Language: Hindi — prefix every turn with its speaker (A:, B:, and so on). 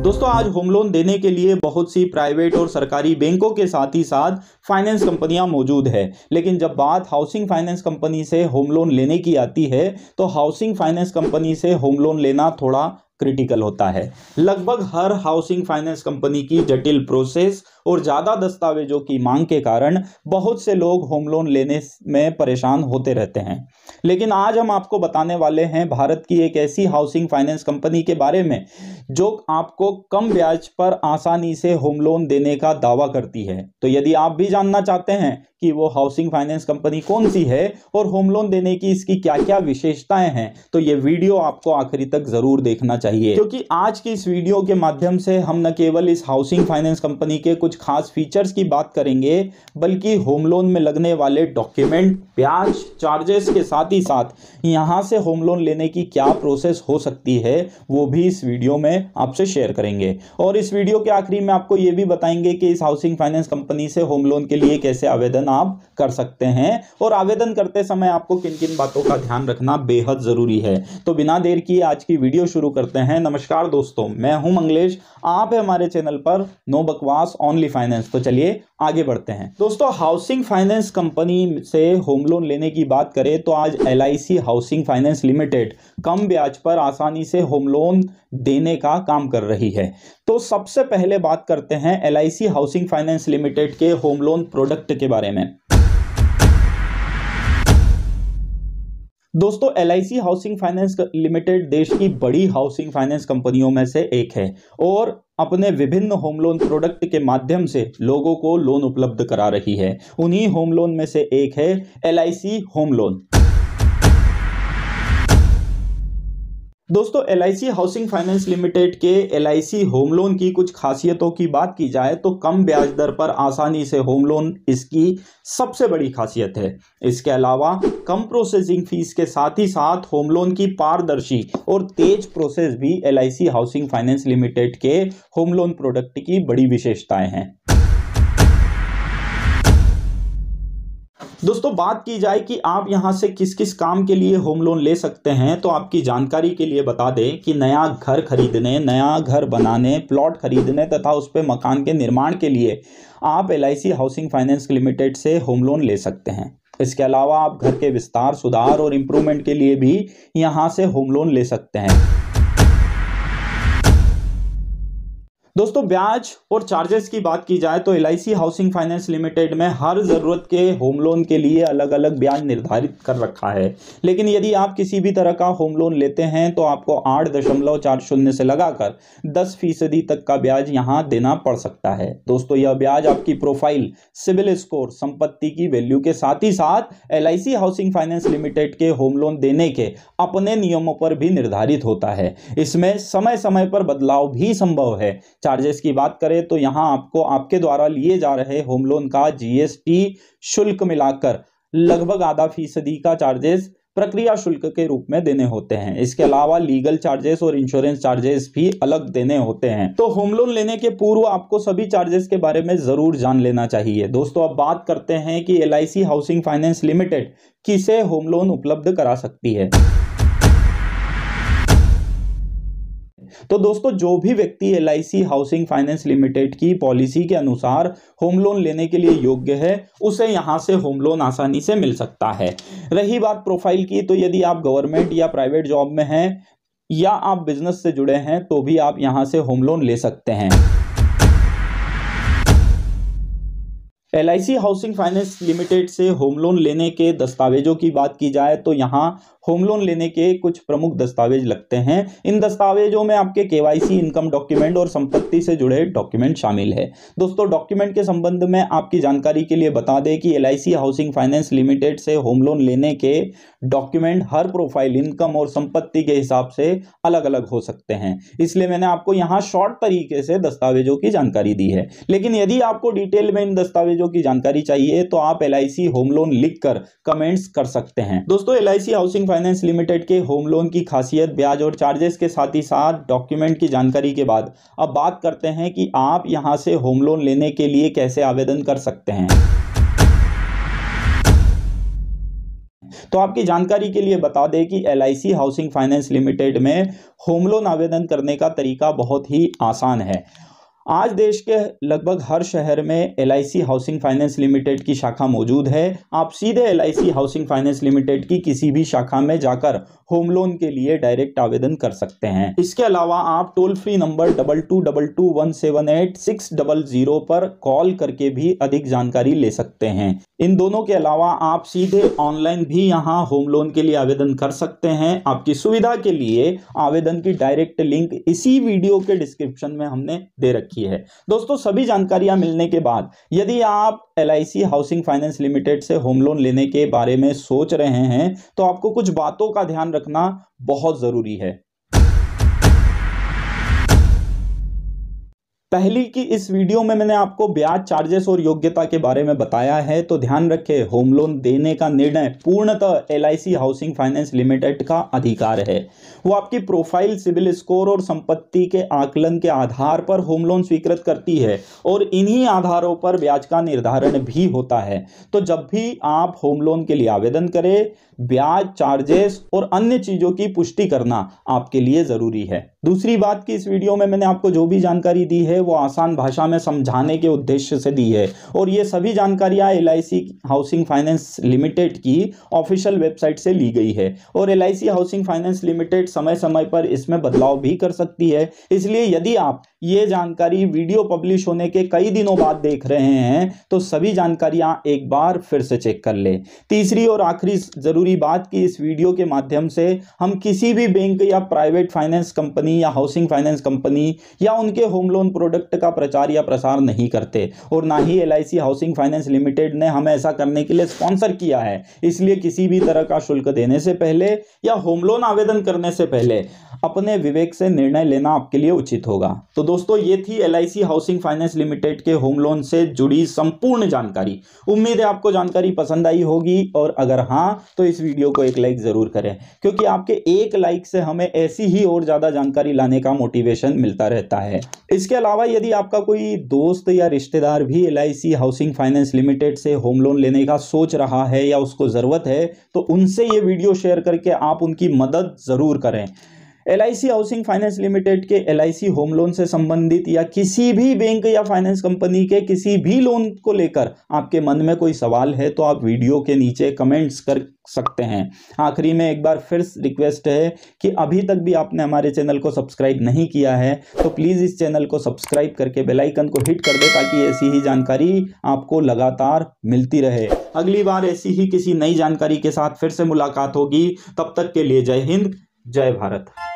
A: दोस्तों आज होम लोन देने के लिए बहुत सी प्राइवेट और सरकारी बैंकों के साथ ही साथ फाइनेंस कंपनियां मौजूद है लेकिन जब बात हाउसिंग फाइनेंस कंपनी से होम लोन लेने की आती है तो हाउसिंग फाइनेंस कंपनी से होम लोन लेना थोड़ा क्रिटिकल होता है लगभग हर हाउसिंग फाइनेंस कंपनी की जटिल प्रोसेस और ज़्यादा दस्तावेजों की मांग के कारण बहुत से लोग होम लोन लेने में परेशान होते रहते हैं लेकिन आज हम आपको बताने वाले हैं भारत की एक ऐसी हाउसिंग फाइनेंस कंपनी के बारे में जो आपको कम ब्याज पर आसानी से होम लोन देने का दावा करती है तो यदि आप भी जानना चाहते हैं कि वो हाउसिंग फाइनेंस कंपनी कौन सी है और होम लोन देने की इसकी क्या क्या विशेषताएं हैं तो ये वीडियो आपको आखिरी तक जरूर देखना चाहिए क्योंकि आज की इस वीडियो के माध्यम से हम न केवल इस हाउसिंग फाइनेंस कंपनी के कुछ कुछ खास फीचर्स की बात करेंगे बल्कि होम लोन में लगने वाले डॉक्यूमेंट ब्याज चार्जेस के साथ ही साथ यहाँ से होम लोन लेने की क्या प्रोसेस हो सकती है वो भी इस वीडियो में आपसे शेयर करेंगे और इस वीडियो के आखिरी में आपको ये भी बताएंगे कि इस हाउसिंग फाइनेंस कंपनी से होम लोन के लिए कैसे आवेदन आप कर सकते हैं और आवेदन करते समय आपको किन किन बातों का ध्यान रखना बेहद ज़रूरी है तो बिना देर किए आज की वीडियो शुरू करते हैं नमस्कार दोस्तों मैं हूं मंगलेश आप है हमारे चैनल पर नो बकवास ऑनली कंपनी फाइनेंस तो चलिए आगे बढ़ते हैं दोस्तों हाउसिंग फाइनेंस कंपनी से होम लोन लेने की बात करें तो आज एल हाउसिंग फाइनेंस लिमिटेड कम ब्याज पर आसानी से होम लोन देने का काम कर रही है तो सबसे पहले बात करते हैं एल हाउसिंग फाइनेंस लिमिटेड के होम लोन प्रोडक्ट के बारे में दोस्तों एल हाउसिंग फाइनेंस लिमिटेड देश की बड़ी हाउसिंग फाइनेंस कंपनियों में से एक है और अपने विभिन्न होम लोन प्रोडक्ट के माध्यम से लोगों को लोन उपलब्ध करा रही है उन्हीं होम लोन में से एक है एल होम लोन दोस्तों एल हाउसिंग फाइनेंस लिमिटेड के एल होम लोन की कुछ खासियतों की बात की जाए तो कम ब्याज दर पर आसानी से होम लोन इसकी सबसे बड़ी खासियत है इसके अलावा कम प्रोसेसिंग फीस के साथ ही साथ होम लोन की पारदर्शी और तेज प्रोसेस भी एल हाउसिंग फाइनेंस लिमिटेड के होम लोन प्रोडक्ट की बड़ी विशेषताएं हैं दोस्तों बात की जाए कि आप यहाँ से किस किस काम के लिए होम लोन ले सकते हैं तो आपकी जानकारी के लिए बता दें कि नया घर खरीदने नया घर बनाने प्लॉट खरीदने तथा उस पर मकान के निर्माण के लिए आप एल हाउसिंग फाइनेंस लिमिटेड से होम लोन ले सकते हैं इसके अलावा आप घर के विस्तार सुधार और इम्प्रूवमेंट के लिए भी यहाँ से होम लोन ले सकते हैं दोस्तों ब्याज और चार्जेस की बात की जाए तो एल हाउसिंग फाइनेंस लिमिटेड में हर ज़रूरत के होम लोन के लिए अलग अलग ब्याज निर्धारित कर रखा है लेकिन यदि आप किसी भी तरह का होम लोन लेते हैं तो आपको आठ दशमलव चार शून्य से लगाकर दस फीसदी तक का ब्याज यहां देना पड़ सकता है दोस्तों यह ब्याज आपकी प्रोफाइल सिविल स्कोर संपत्ति की वैल्यू के साथ ही साथ एल हाउसिंग फाइनेंस लिमिटेड के होम लोन देने के अपने नियमों पर भी निर्धारित होता है इसमें समय समय पर बदलाव भी संभव है चार्जेस की बात करें तो यहाँ आपको आपके द्वारा लिए जा रहे होम लोन का जीएसटी शुल्क मिलाकर लगभग आधा फीसदी का चार्जेस प्रक्रिया शुल्क के रूप में देने होते हैं इसके अलावा लीगल चार्जेस और इंश्योरेंस चार्जेस भी अलग देने होते हैं तो होम लोन लेने के पूर्व आपको सभी चार्जेस के बारे में जरूर जान लेना चाहिए दोस्तों अब बात करते हैं कि एल हाउसिंग फाइनेंस लिमिटेड किसे होम लोन उपलब्ध करा सकती है तो दोस्तों जो भी व्यक्ति एल हाउसिंग फाइनेंस लिमिटेड की पॉलिसी के अनुसार होम लोन लेने के लिए योग्य है उसे यहाँ से होम लोन आसानी से मिल सकता है रही बात प्रोफाइल की तो यदि आप गवर्नमेंट या प्राइवेट जॉब में हैं या आप बिजनेस से जुड़े हैं तो भी आप यहां से होम लोन ले सकते हैं एल हाउसिंग फाइनेंस लिमिटेड से होम लोन लेने के दस्तावेजों की बात की जाए तो यहाँ होम लोन लेने के कुछ प्रमुख दस्तावेज लगते हैं इन दस्तावेजों में आपके केवाईसी इनकम डॉक्यूमेंट और संपत्ति से जुड़े डॉक्यूमेंट शामिल है दोस्तों डॉक्यूमेंट के संबंध में आपकी जानकारी के लिए बता दें कि एल हाउसिंग फाइनेंस लिमिटेड से होम लोन लेने के डॉक्यूमेंट हर प्रोफाइल इनकम और संपत्ति के हिसाब से अलग अलग हो सकते हैं इसलिए मैंने आपको यहाँ शॉर्ट तरीके से दस्तावेजों की जानकारी दी है लेकिन यदि आपको डिटेल में इन दस्तावेज चीज़ों की जानकारी चाहिए तो आप एल होम लोन लिख कर कमेंट्स कर सकते हैं दोस्तों एल हाउसिंग फाइनेंस लिमिटेड के होम लोन की खासियत ब्याज और चार्जेस के साथ ही साथ डॉक्यूमेंट की जानकारी के बाद अब बात करते हैं कि आप यहां से होम लोन लेने के लिए कैसे आवेदन कर सकते हैं तो आपकी जानकारी के लिए बता दें कि एल हाउसिंग फाइनेंस लिमिटेड में होम लोन आवेदन करने का तरीका बहुत ही आसान है आज देश के लगभग हर शहर में एल हाउसिंग फाइनेंस लिमिटेड की शाखा मौजूद है आप सीधे एल हाउसिंग फाइनेंस लिमिटेड की किसी भी शाखा में जाकर होम लोन के लिए डायरेक्ट आवेदन कर सकते हैं इसके अलावा आप toll free number double two double two one seven eight six double zero पर कॉल करके भी अधिक जानकारी ले सकते हैं इन दोनों के अलावा आप सीधे ऑनलाइन भी यहाँ होम लोन के लिए आवेदन कर सकते हैं आपकी सुविधा के लिए आवेदन की डायरेक्ट लिंक इसी वीडियो के डिस्क्रिप्शन में हमने दे रखी रखी है दोस्तों सभी जानकारियां मिलने के बाद यदि आप एल हाउसिंग फाइनेंस लिमिटेड से होम लोन लेने के बारे में सोच रहे हैं तो आपको कुछ बातों का ध्यान रखना बहुत ज़रूरी है पहली की इस वीडियो में मैंने आपको ब्याज चार्जेस और योग्यता के बारे में बताया है तो ध्यान रखें होम लोन देने का निर्णय पूर्णतः एल हाउसिंग फाइनेंस लिमिटेड का अधिकार है वो आपकी प्रोफाइल सिविल स्कोर और संपत्ति के आकलन के आधार पर होम लोन स्वीकृत करती है और इन्हीं आधारों पर ब्याज का निर्धारण भी होता है तो जब भी आप होम लोन के लिए आवेदन करें ब्याज चार्जेस और अन्य चीज़ों की पुष्टि करना आपके लिए ज़रूरी है दूसरी बात की इस वीडियो में मैंने आपको जो भी जानकारी दी है वो आसान भाषा में समझाने के उद्देश्य से दी है और ये सभी जानकारियां एल हाउसिंग फाइनेंस लिमिटेड की ऑफिशियल वेबसाइट से ली गई है और एल हाउसिंग फाइनेंस लिमिटेड समय समय पर इसमें बदलाव भी कर सकती है इसलिए यदि आप ये जानकारी वीडियो पब्लिश होने के कई दिनों बाद देख रहे हैं तो सभी जानकारियां एक बार फिर से चेक कर ले तीसरी और आखिरी ज़रूरी बात कि इस वीडियो के माध्यम से हम किसी भी बैंक या प्राइवेट फाइनेंस कंपनी या हाउसिंग फाइनेंस कंपनी या उनके होम लोन प्रोडक्ट का प्रचार या प्रसार नहीं करते और ना ही एल हाउसिंग फाइनेंस लिमिटेड ने हमें ऐसा करने के लिए स्पॉन्सर किया है इसलिए किसी भी तरह का शुल्क देने से पहले या होम लोन आवेदन करने से पहले अपने विवेक से निर्णय लेना आपके लिए उचित होगा तो दोस्तों ये थी एल हाउसिंग फाइनेंस लिमिटेड के होम लोन से जुड़ी संपूर्ण जानकारी उम्मीद है आपको जानकारी पसंद आई होगी और अगर हाँ तो इस वीडियो को एक लाइक ज़रूर करें क्योंकि आपके एक लाइक से हमें ऐसी ही और ज़्यादा जानकारी लाने का मोटिवेशन मिलता रहता है इसके अलावा यदि आपका कोई दोस्त या रिश्तेदार भी एल हाउसिंग फाइनेंस लिमिटेड से होम लोन लेने का सोच रहा है या उसको ज़रूरत है तो उनसे ये वीडियो शेयर करके आप उनकी मदद ज़रूर करें एल हाउसिंग फाइनेंस लिमिटेड के एल होम लोन से संबंधित या किसी भी बैंक या फाइनेंस कंपनी के किसी भी लोन को लेकर आपके मन में कोई सवाल है तो आप वीडियो के नीचे कमेंट्स कर सकते हैं आखिरी में एक बार फिर रिक्वेस्ट है कि अभी तक भी आपने हमारे चैनल को सब्सक्राइब नहीं किया है तो प्लीज़ इस चैनल को सब्सक्राइब करके बेलाइकन को हिट कर दे ताकि ऐसी ही जानकारी आपको लगातार मिलती रहे अगली बार ऐसी ही किसी नई जानकारी के साथ फिर से मुलाकात होगी तब तक के लिए जय हिंद जय भारत